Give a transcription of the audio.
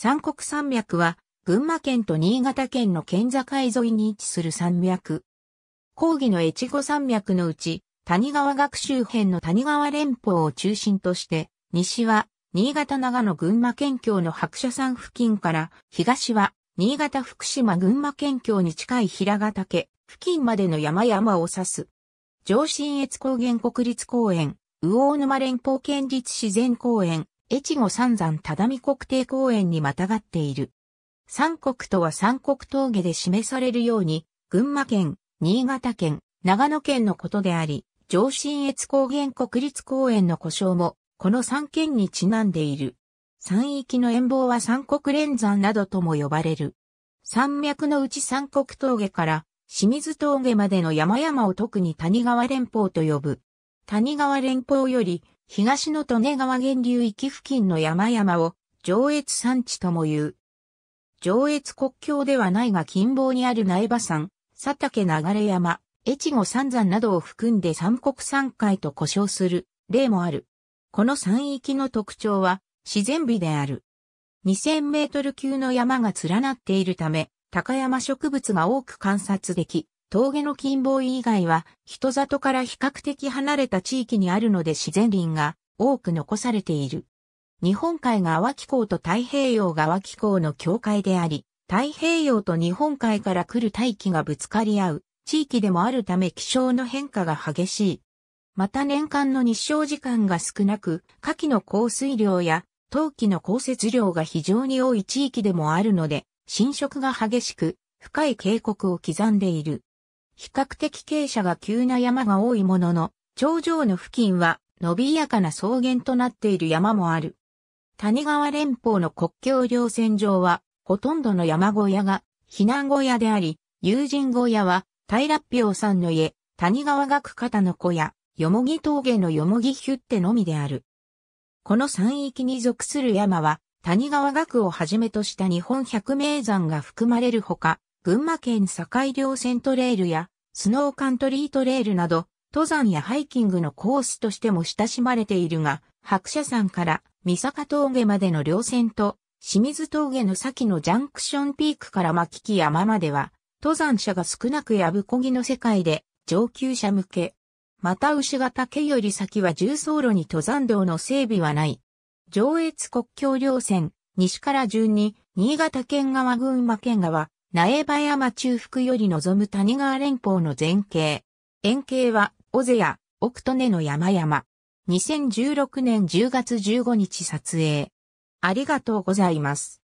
三国山脈は、群馬県と新潟県の県境沿いに位置する山脈。講義の越後山脈のうち、谷川学周辺の谷川連峰を中心として、西は、新潟長野群馬県境の白車山付近から、東は、新潟福島群馬県境に近い平ヶ岳付近までの山々を指す。上信越高原国立公園、魚沼連峰県立自然公園、越後三山只見国定公園にまたがっている。三国とは三国峠で示されるように、群馬県、新潟県、長野県のことであり、上信越高原国立公園の故障も、この三県にちなんでいる。山域の遠望は三国連山などとも呼ばれる。山脈のうち三国峠から清水峠までの山々を特に谷川連峰と呼ぶ。谷川連峰より東の利根川源流域付近の山々を上越山地とも言う。上越国境ではないが近傍にある苗場山、佐竹流山、越後三山などを含んで三国山海と呼称する例もある。この山域の特徴は自然美である。2000メートル級の山が連なっているため、高山植物が多く観察でき、峠の近傍以外は人里から比較的離れた地域にあるので自然林が多く残されている。日本海側気候と太平洋側気候の境界であり、太平洋と日本海から来る大気がぶつかり合う地域でもあるため気象の変化が激しい。また年間の日照時間が少なく、夏季の降水量や冬季の降雪量が非常に多い地域でもあるので、浸食が激しく、深い渓谷を刻んでいる。比較的傾斜が急な山が多いものの、頂上の付近は伸びやかな草原となっている山もある。谷川連峰の国境稜線上は、ほとんどの山小屋が避難小屋であり、友人小屋は、平良平さんの家、谷川岳方の小屋、よもぎ峠のよもぎヒュッテのみである。この山域に属する山は、谷川岳をはじめとした日本百名山が含まれるほか、群馬県境稜線トレイルやスノーカントリートレイルなど、登山やハイキングのコースとしても親しまれているが、白車山から三坂峠までの稜線と、清水峠の先のジャンクションピークから巻木山までは、登山者が少なくやぶこぎの世界で上級者向け。また牛ヶ岳より先は重走路に登山道の整備はない。上越国境稜線、西から順に、新潟県側群馬県側、苗場山中腹より望む谷川連峰の前景。円形は、尾瀬や奥利根の山々。2016年10月15日撮影。ありがとうございます。